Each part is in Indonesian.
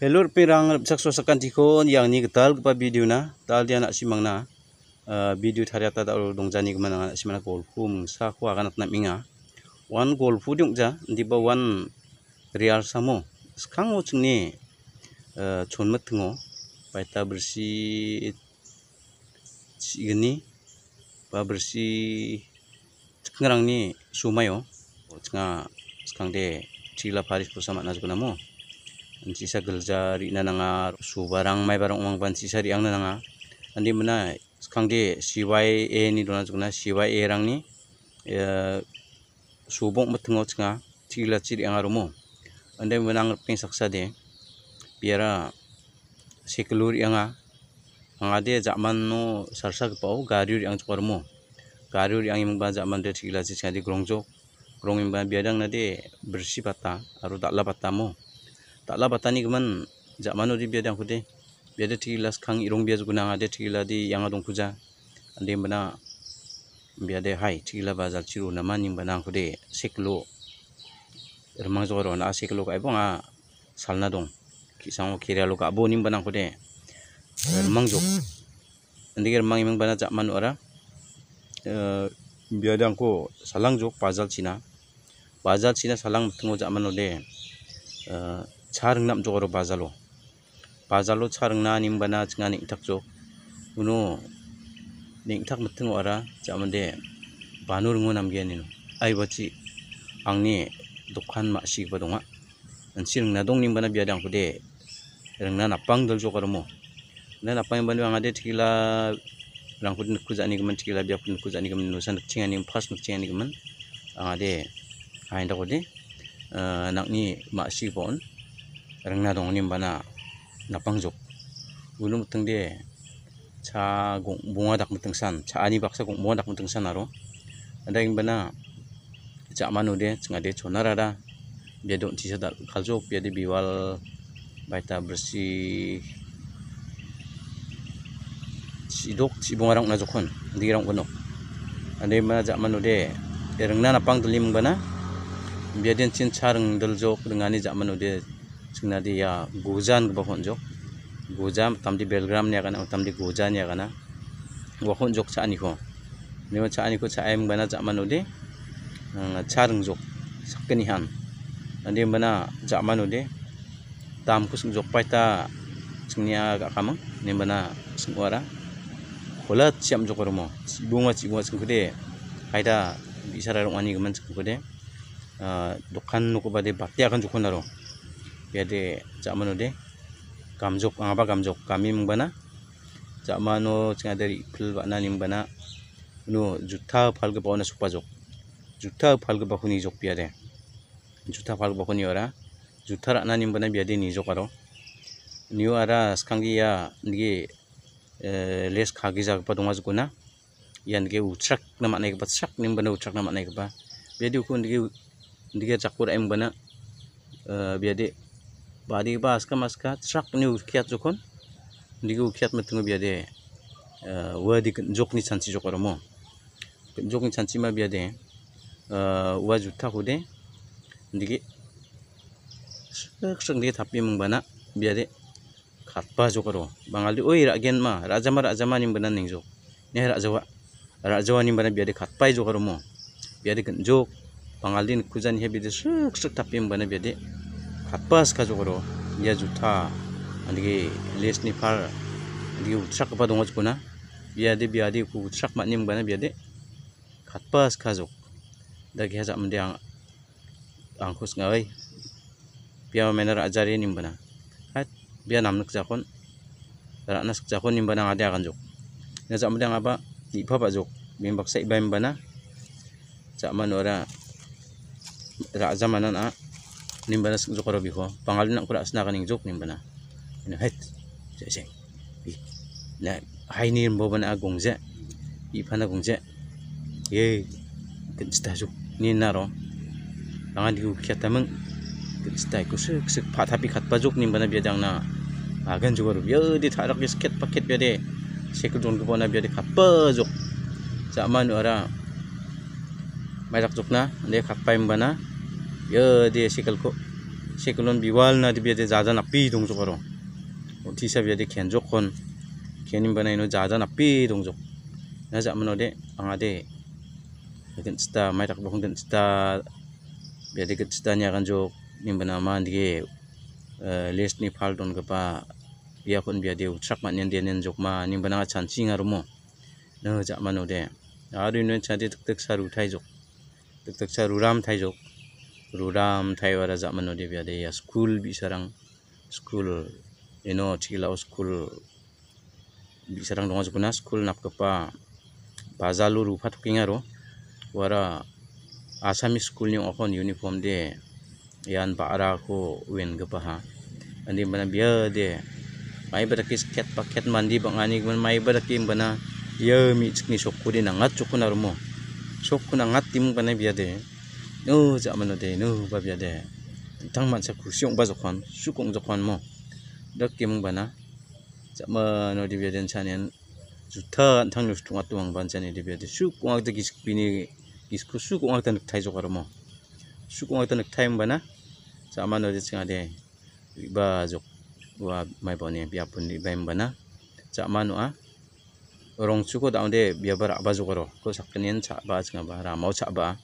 Hello pirang sakso sakan tikon yang ni getal kepa video na tal dia nak simang na eh, video tariata tak dong jani kemana nak simang na golfum sa ku akan nak minga wan golf fu dung ja di ba wan real samo skang o ni eh, chon mat ngo paita bersi ini ba bersi ngerang ni sumayo cengah sekarang deh cila paris bersama nasgunamo ansi sa gelja ri na nanga su barang mai barang umang ban si sa ri ang na nanga andi mana skang di si wai e ni dona zuna si wai e rang ni e, su bong mat ngot nga ti la ti ri ang aromo andi mana ang ping saksa di biara si kelur anga anga di zaman no sarsa ke pau gari ri ang tukarmo gari ri ang imang ban zaman di ti la ti sa di grongjo Rongin ban biadang nade bersih pata, aru la lapat mo takla batani zaman udah di biada kude biade tigilas kang irong bias guna ade ah, tigila di yang adong kuja ande mana biade hai tigila bazal ciru nama nim bana kude seklo remang zoro na seklo kai bonga ah, salna dong kisang kira lo kabo bo nim bana kude remang jok ande remang imang bana zaman ora eh, biada ko salang jok bazal cina bazal cina salang tengok zaman udah. charang nam jogoro bajalo bajalo charang na nim bana chngani itak jok uno ning matung wara jamande banu ringo namge nino ai bachi angni dukhan ma shi ba donga ansi ringna dong nim bana biadang kude ringna napang dal jogoro mo na napang banu angade tikila rangkud nukuzani gaman tikila biak nukuzani gaman nusan nukchingani pas nukchingani gaman angade ainda kode nakni ma shi bon rang dong ni mba na napang jok ulu tungde, de cha gong bunga dak muteng san cha ani baksa gong bunga dak muteng san aro ada yang bana cha manu de cha ngade chona rada dia dong cisa dak kal jok dia di biwal baita bersih sidok si bunga rang na jokon di rang kono ada yang bana cha manu de rang na napang dulim bana biar dia cincar rang dal jok dengan ni cha manu de di ya gojan ba honjok goja tamdi belgram nya kana tamdi goja nya kana wa honjok cha ani ko mewa cha ani ko cha aim bana cha manode cha jok sakni han andi bana cha manode tam ku sungjok paita singnya ga kama ni bana singwara kolat siam jokormo bunga cigwa singkude kaida bisara rongani gaman singkude dokan bade bakti akan jokonaro pwede c a amano de kamjok ang apa kamjok kami m bana c a amano nga dari pilwa na n i m bana n u juta p h a l g e pauna supajok juta p h a l g e bahuni jok p i a d e juta phalga bahuni ora juta ra na n i m bana b i a d e ni jok aro niyo ara skangi ya nige les khagi jak pa d o n g a jukuna yan ge u c r a k na manai ba tsak n i m bana u c r a k na manai ba b i a d e k u nige nige jakura em bana b i a d e bari bas kamas ka truck ni ukiat jokon digi ukiat metungu biade eh, wadi jok ni chanchi jokoro mo jok ni chanchi ma biade eh, wajuta kude digi shuk shuk digi tapi mung bana biade khatpa jokoro bangali oi ragen ma raja ma raja ma ning bana ning jok ne raja wa raja wa ning bana biade khatpa jokoro mo biade jok bangal ni kuzan hebi de shuk shuk tapi mung bana biade kapas ka jokoro dia juta adegi les nifar adegi utsak kapa dongo jokona biade biade ku utsak ma nim bana biade kapas ka jok dagi hazak mende ang angkus ngawai biya mener ajari nim bana hat biya namnek jakon ranas jakon nim bana ngade akan jok nazak mende ngapa ipa pa jok bimbak sa iba mbana cak manora ra zamanan a Nimba nimbana zukara ko pangalun ang kuras na kaning zuk na ina het seseng bi na hai ni bana agong za i pana gong za ye kin sta zuk ni naro pangan di ukya tamang kin sta ko sik sik pata pi khat pazuk nimbana biadang na agan zukara biyo di tarak is ket paket biade sekul don ko bana biade khat pazuk zaman ora Mayak juk na, dia kapai mbana, biade sikal ko sikalon biwal na di biade jada na pi dong jokoro oti sa biade ken jokon kenim banai no jada na pi dong jok na ja mano de anga de gen sta mai tak bong gen sta biade gen sta nya kan jok nim bana man di list ni phal don ga pa bia kon bia de utrak man nen de nen jok ma nim bana chan singa rumo na ja mano de 아르는 차디 득득 사루 타이족 득득 사루 람 타이족 ruram thaiwara zamano biade ya school bisarang school eno chilau school bisarang donga jukuna school napkapa bazalu rupa thukinga ro wara asami school ni okon uniform de yan bara ko wen ha, andi mana biade, de mai berakis sket paket mandi bangani gun mai badaki bana ye mi chikni sokku de nangat chukuna mo sokku nangat tim bana biade no ja mano de no ba bia de tang man sa kusiong ba jokwan sukong jokwan mo dak kim bana ja mano de bia den chanen 주타 당뇨 수통아 또왕 반찬이 리베드 수 공학대 기스비니 기스쿠 수 공학대 늑타이조 가르모 수 공학대 늑타임 바나 자만 어디 층아데 뭐. 이바족 와 마이번에 비아픈 리바임 바나 자만 와 어롱 수고 다운데 비아바라 아바조 가로 그 사건엔 자바 층아바 라마오 뭐, 자바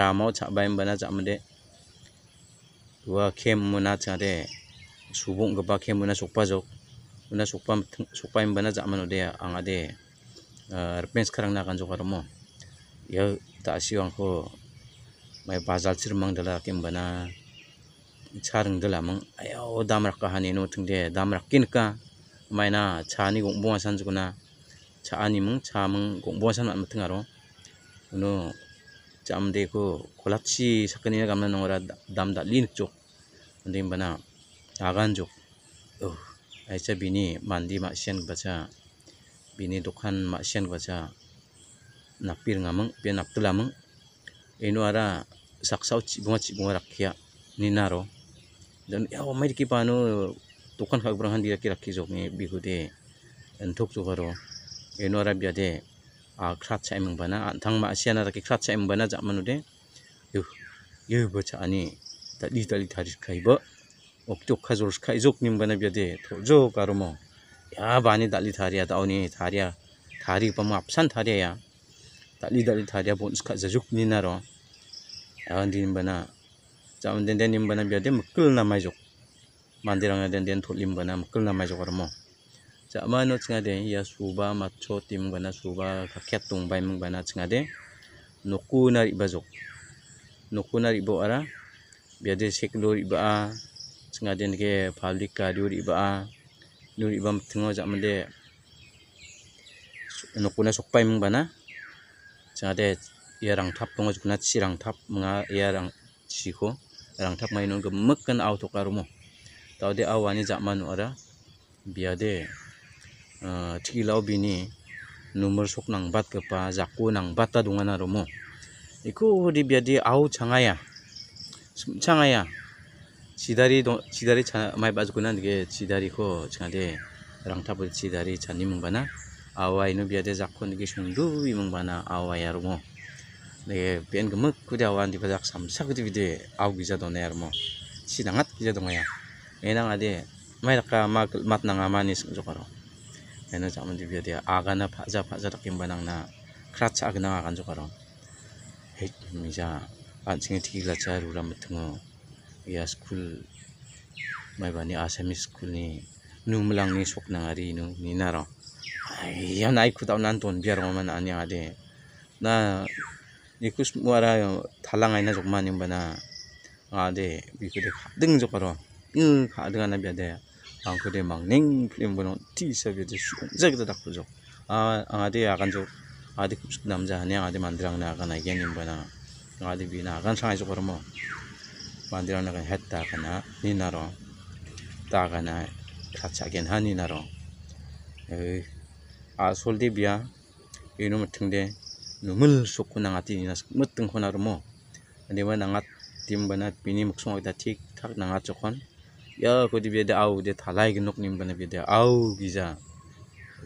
รามาฉะใบบันจะมันเดว่าเข้มมันาจะเดสูบุงกับปาเข้มมันาสุกปะจกมันาสุกปะสุกปะบันจะมันเดอังเดเป็นสครั้งนั้นกันจกรมอยาตัดสิวังโคไม่บาจัลสิรังเดลาเข้มบานาชาดึงเดลามังเอ้อดามรักกะฮันเนโนถึงเดดามรักกินกันไม่น่าชาหนี่กงบัวสันจุกนาชาอันนี้มึงชามึงกงบัวสันมันถึงอะไรนู้ chamde ko kolapsi sa kanila gamna nong ra damda lin cok ndim bana agan cok oh aisa bini mandi maksian baca bini dukan maksian baca napir ngamang pia naptu lamang eno ara saksau cibunga cibunga rakia ninaro dan ya o di kipano dukan handi dira kira cok ni bigude entuk jokaro eno ara biade krat sa imang bana thang ma asia na ki krat sa imang bana ja manu de yu baca ani ta di ta kai thari ba ok tok kha jor jok nim bana bia de tho jo ya bani dali tharia ta oni tharia ya, pa ma apsan tharia ya dali dali tharia bon ska jajuk ni na ro an din bana jam den den nim bana mukul na mai jok mandirang den den thol lim bana mukul na mai aromo Sa tsinga de ya suba machoti bana suba kakyatung bay nuku tsngade bazok nuku nari bo ara biade seklo riba de nge public radio ba nur ibam tengo jak mende nukuna bana, tsinga de ia rang tap tongo jukna iya rang tap munga ia rang siko rang tap maino gemek kan rumo Tau de awani jak manu ara biade Eh, cikilau bini numur sok nang bat kepa zaku nang bata dungana romo, iku di biadi au changaya changaya sidari sidari mai bazguna dige sidari ko changade rangthapu sidari chani mungbana awai nu biade zaku nge sundu bi mungbana awai romo. dige pian gemuk kuda awan di bazak samsak kude bide au giza dona aromo sidangat giza dongaya enang ade mai raka mat nang amanis jokaro ena jaman di bia dia agana phaja phaja takim banang na khrach agna agan jo karo hek mija anjing thik la cha rura mithngo ya school mai bani asami school ni numlang ni sokna ngari nu ni na ro ya nai khudaw nan ton biar ma man anya ade na nikus muara thalang aina jokmani bana ade bikude ding jo karo ing kha ding na bia de 앙크데 망닝 클림보노 티 서비스 슈 제게도 딱 보죠 아 아데 아간조 아데 남자 하냐 아데 만드랑나 아간 아게 님보나 아데 비나 아간 상에서 걸어모 만드랑나 아간 했다 하나 니나로 따가나 같이하긴 하니나로 에이 아 솔디 비야 이놈 멋등데 눈물 쏟고 나가티 니나 멋등 코나로모 아니면 나가 팀 바나 비니 목숨 틱탁 나가 조건 ya ko di bede au de thalai gi noknim bana bede au gi ja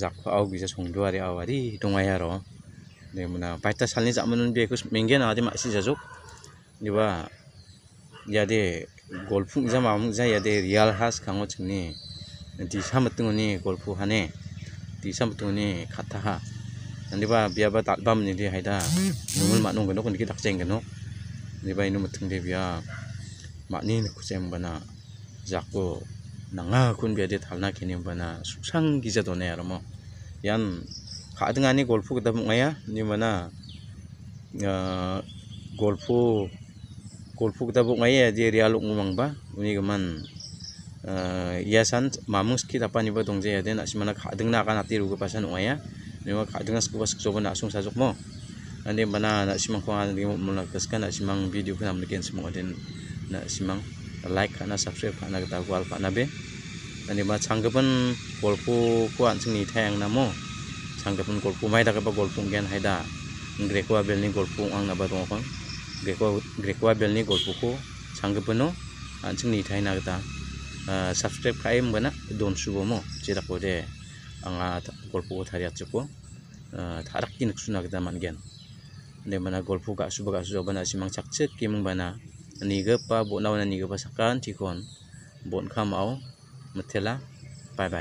jak au gi ja songdo ari au ari tongai aro ne muna paita salni jamanun be ko menge na adi masi jajuk niwa ya de golfu ja mamung ja ya de real has khango chini di samatung ni golfu hane di samatung ni khatha ha niwa biaba tatbam ni de haida numul ma nong gano kun ki dakjeng gano niwa inu mutung de bia ma ni ko sem bana zakko nanga kun biade thalna kini bana suksang giza done romo. yan kadengani golfu kedap ngaya ni mana golfu golfu kedap ngaya di rialuk ngomang ba uni geman yasan mamus kita apa ni ba dongje ya den asimana kadengna akan ati ruga pasan ngaya ni ma kadengna skuba sksoba na sung sajuk mo nanti bana nak simang nanti mau mulakaskan nak simang video kita mungkin semua ada nak simang like karena subscribe karena kita kual pak nabe dan di mana sanggupan golpu kuat sini tayang namo sanggupan golpu mai tak apa golpu gen haida grekwa belni golpu ang naba dong kon grekwa grekwa belni golpu ko sanggupan no anjing ni tayang kita eh, subscribe kai mana don subo mo cedak kode anga golpu tariat cukup eh, tarik kinik sunak kita mangen di mana golpu kak subo kak subo bana simang cak cek kimi bana อันนี้ก็ปลาบุนเอาอันนี้ก็ลาสการที่ก่อนบุนข้ามเอามาเทล่าไปไป